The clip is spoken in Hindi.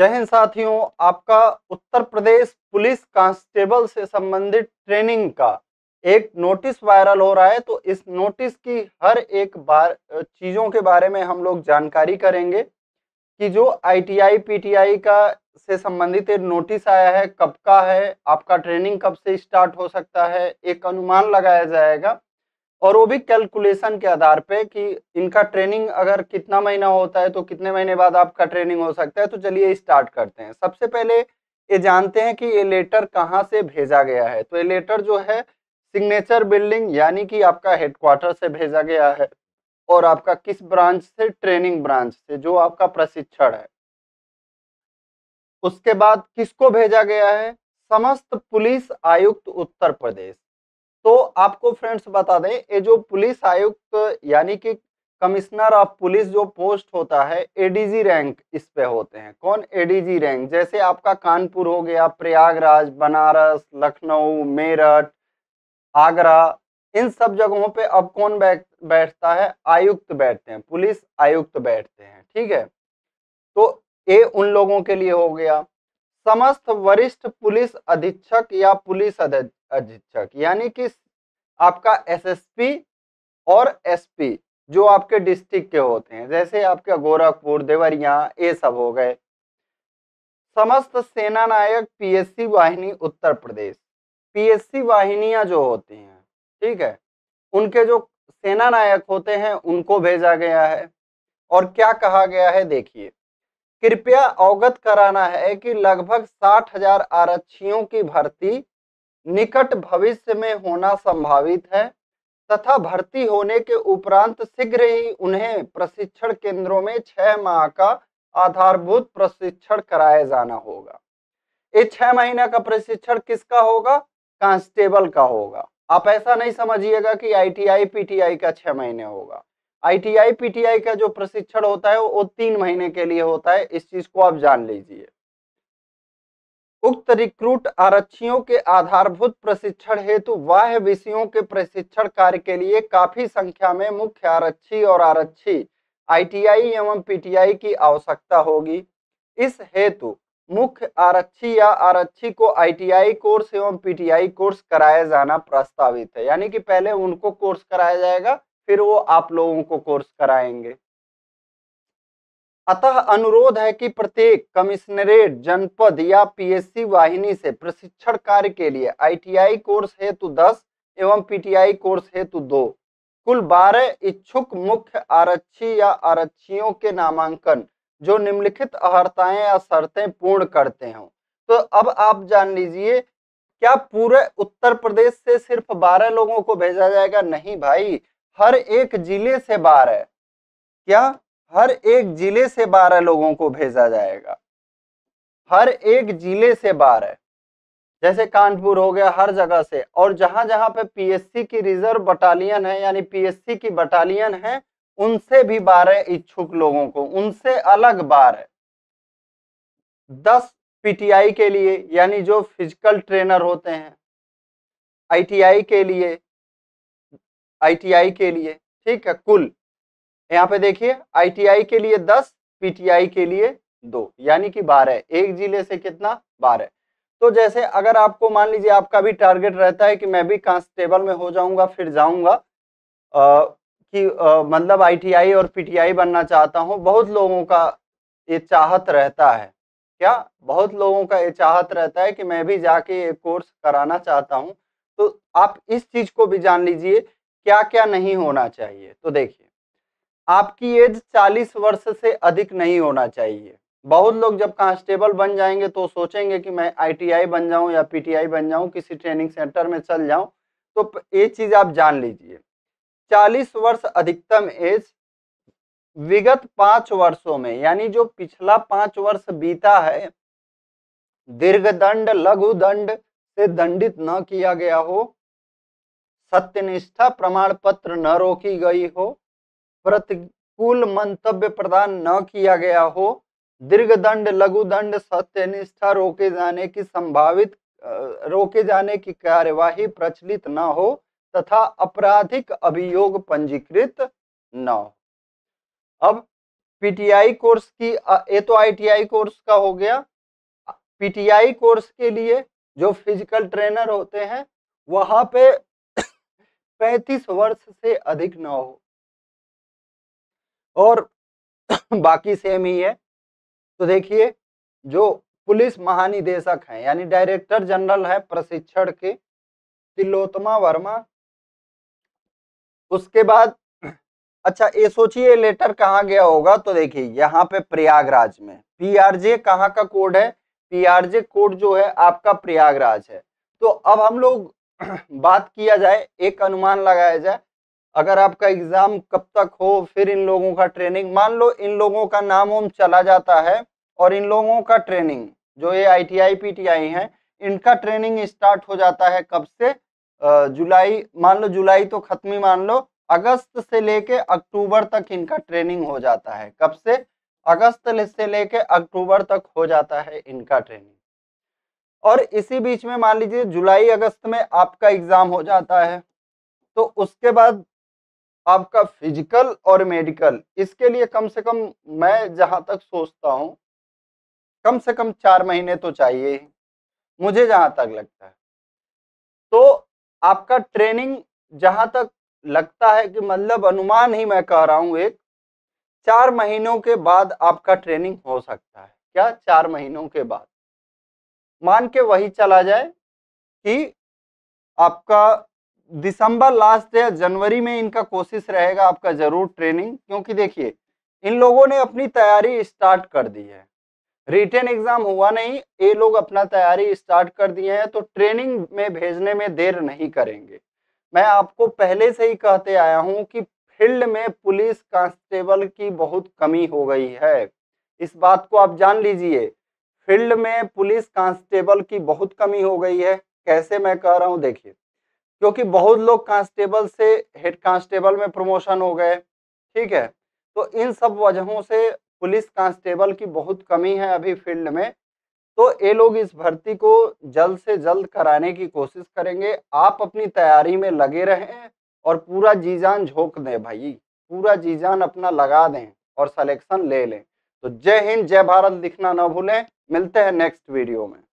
जय हिंद साथियों आपका उत्तर प्रदेश पुलिस कांस्टेबल से संबंधित ट्रेनिंग का एक नोटिस वायरल हो रहा है तो इस नोटिस की हर एक बार चीज़ों के बारे में हम लोग जानकारी करेंगे कि जो आईटीआई पीटीआई का से संबंधित एक नोटिस आया है कब का है आपका ट्रेनिंग कब से स्टार्ट हो सकता है एक अनुमान लगाया जाएगा और वो भी कैलकुलेशन के आधार पे कि इनका ट्रेनिंग अगर कितना महीना होता है तो कितने महीने बाद आपका ट्रेनिंग हो सकता है तो चलिए स्टार्ट करते हैं सबसे पहले ये जानते हैं कि ये लेटर कहाँ से भेजा गया है तो ये लेटर जो है सिग्नेचर बिल्डिंग यानी कि आपका हेडक्वार्टर से भेजा गया है और आपका किस ब्रांच से ट्रेनिंग ब्रांच से जो आपका प्रशिक्षण है उसके बाद किसको भेजा गया है समस्त पुलिस आयुक्त उत्तर प्रदेश तो आपको फ्रेंड्स बता दें ये जो पुलिस आयुक्त यानी कि कमिश्नर ऑफ पुलिस जो पोस्ट होता है एडीजी रैंक इस पे होते हैं कौन एडीजी रैंक जैसे आपका कानपुर हो गया प्रयागराज बनारस लखनऊ मेरठ आगरा इन सब जगहों पे अब कौन बैठ बैठता है आयुक्त बैठते हैं पुलिस आयुक्त बैठते हैं ठीक है तो ये उन लोगों के लिए हो गया समस्त वरिष्ठ पुलिस अधीक्षक या पुलिस अधीक्षक यानी कि आपका एसएसपी और एसपी जो आपके डिस्ट्रिक्ट के होते हैं जैसे आपके गोरखपुर देवरिया ये सब हो गए समस्त सेना नायक पीएससी वाहिनी उत्तर प्रदेश पीएससी वाहिनियां जो होती हैं ठीक है उनके जो सेना नायक होते हैं उनको भेजा गया है और क्या कहा गया है देखिए कृपया अवगत कराना है कि लगभग साठ हजार आरक्षियों की भर्ती निकट भविष्य में होना संभावित है तथा भर्ती होने के उपरांत शीघ्र ही उन्हें प्रशिक्षण केंद्रों में छह माह का आधारभूत प्रशिक्षण कराया जाना होगा ये छह महीना का प्रशिक्षण किसका होगा कांस्टेबल का होगा आप ऐसा नहीं समझिएगा कि आईटीआई पीटीआई का छह महीने होगा आईटीआई पीटीआई का जो प्रशिक्षण होता है वो तीन महीने के लिए होता है इस चीज को आप जान लीजिए उक्त रिक्रूट आरक्षियों के आधारभूत प्रशिक्षण हेतु वाह्य विषयों के प्रशिक्षण कार्य के लिए काफी संख्या में मुख्य आरक्षी और आरक्षी आईटीआई एवं पीटीआई की आवश्यकता होगी इस हेतु मुख्य आरक्षी या आरक्षी को आईटीआई कोर्स एवं पीटीआई कोर्स कराया जाना प्रस्तावित है यानी कि पहले उनको कोर्स कराया जाएगा फिर वो आप लोगों को कोर्स कराएंगे अतः अनुरोध है कि प्रत्येक कमिश्नरेट जनपद या पीएससी वाहिनी से प्रशिक्षण कार्य के लिए आईटीआई कोर्स हेतु दस एवं पीटीआई कोर्स हेतु दो कुल बारह इच्छुक मुख्य आरक्षी या आरक्षियों के नामांकन जो निम्नलिखित अहर्ताएं या शर्तें पूर्ण करते हों तो अब आप जान लीजिए क्या पूरे उत्तर प्रदेश से सिर्फ बारह लोगों को भेजा जाएगा नहीं भाई हर एक जिले से बारह क्या हर एक जिले से बारह लोगों को भेजा जाएगा हर एक जिले से बारह जैसे कानपुर हो गया हर जगह से और जहां जहां पे पीएससी की रिजर्व बटालियन है यानी पीएससी की बटालियन है उनसे भी बारह इच्छुक लोगों को उनसे अलग है दस पीटीआई के लिए यानी जो फिजिकल ट्रेनर होते हैं आईटीआई के लिए आईटीआई के लिए ठीक है कुल यहाँ पे देखिए आईटीआई के लिए दस पीटीआई के लिए दो यानी कि बारह एक जिले से कितना बारह तो जैसे अगर आपको मान लीजिए आपका भी टारगेट रहता है कि मैं भी कांस्टेबल में हो जाऊंगा फिर जाऊंगा कि आ, मतलब आईटीआई और पीटीआई बनना चाहता हूँ बहुत लोगों का ये चाहत रहता है क्या बहुत लोगों का ये चाहत रहता है कि मैं भी जाके ये कोर्स कराना चाहता हूँ तो आप इस चीज को भी जान लीजिए क्या क्या नहीं होना चाहिए तो देखिए आपकी एज 40 वर्ष से अधिक नहीं होना चाहिए बहुत लोग जब कांस्टेबल बन जाएंगे तो सोचेंगे कि मैं आईटीआई बन जाऊं या पीटीआई बन जाऊं किसी ट्रेनिंग सेंटर में चल जाऊं तो ये चीज़ आप जान लीजिए 40 वर्ष अधिकतम एज विगत पाँच वर्षों में यानी जो पिछला पाँच वर्ष बीता है दीर्घ दंड लघु दंड से दंडित न किया गया हो सत्यनिष्ठा प्रमाण पत्र न रोकी गई हो प्रतिकूल मंतव्य प्रदान न किया गया हो दीर्घ दंड लघु दंड सत्यनिष्ठा रोके जाने की संभावित रोके जाने की कार्यवाही प्रचलित न हो तथा आपराधिक अभियोग पंजीकृत न हो अब पीटीआई कोर्स की ये तो आईटीआई कोर्स का हो गया पीटीआई कोर्स के लिए जो फिजिकल ट्रेनर होते हैं वहाँ पे 35 वर्ष से अधिक न हो और बाकी सेम ही है तो देखिए जो पुलिस महानिदेशक हैं यानी डायरेक्टर जनरल है प्रशिक्षण के तिलोत्तमा वर्मा उसके बाद अच्छा ये सोचिए लेटर कहाँ गया होगा तो देखिए यहाँ पे प्रयागराज में पीआरजे कहाँ का कोड है पीआरजे कोड जो है आपका प्रयागराज है तो अब हम लोग बात किया जाए एक अनुमान लगाया जाए अगर आपका एग्ज़ाम कब तक हो फिर इन लोगों का ट्रेनिंग मान लो इन लोगों का नाम वाम चला जाता है और इन लोगों का ट्रेनिंग जो ये I T I P T I हैं इनका ट्रेनिंग स्टार्ट हो जाता है कब से जुलाई मान लो जुलाई तो खत्म ही मान लो अगस्त से लेके अक्टूबर तक इनका ट्रेनिंग हो जाता है कब से अगस्त से लेके अक्टूबर तक हो जाता है इनका ट्रेनिंग और इसी बीच में मान लीजिए जुलाई अगस्त में आपका एग्जाम हो जाता है तो उसके बाद आपका फिजिकल और मेडिकल इसके लिए कम से कम मैं जहाँ तक सोचता हूँ कम से कम चार महीने तो चाहिए ही मुझे जहाँ तक लगता है तो आपका ट्रेनिंग जहाँ तक लगता है कि मतलब अनुमान ही मैं कह रहा हूँ एक चार महीनों के बाद आपका ट्रेनिंग हो सकता है क्या चार महीनों के बाद मान के वही चला जाए कि आपका दिसंबर लास्ट या जनवरी में इनका कोशिश रहेगा आपका जरूर ट्रेनिंग क्योंकि देखिए इन लोगों ने अपनी तैयारी स्टार्ट कर दी है रिटर्न एग्जाम हुआ नहीं ये लोग अपना तैयारी स्टार्ट कर दिए हैं तो ट्रेनिंग में भेजने में देर नहीं करेंगे मैं आपको पहले से ही कहते आया हूं कि फील्ड में पुलिस कांस्टेबल की बहुत कमी हो गई है इस बात को आप जान लीजिए फील्ड में पुलिस कांस्टेबल की बहुत कमी हो गई है कैसे मैं कह रहा हूँ देखिए क्योंकि बहुत लोग कांस्टेबल से हेड कांस्टेबल में प्रमोशन हो गए ठीक है तो इन सब वजहों से पुलिस कांस्टेबल की बहुत कमी है अभी फील्ड में तो ये लोग इस भर्ती को जल्द से जल्द कराने की कोशिश करेंगे आप अपनी तैयारी में लगे रहें और पूरा जीजान झोंक दें भाई पूरा जीजान अपना लगा दें और सलेक्शन ले लें तो जय हिंद जय भारत दिखना ना भूलें मिलते हैं नेक्स्ट वीडियो में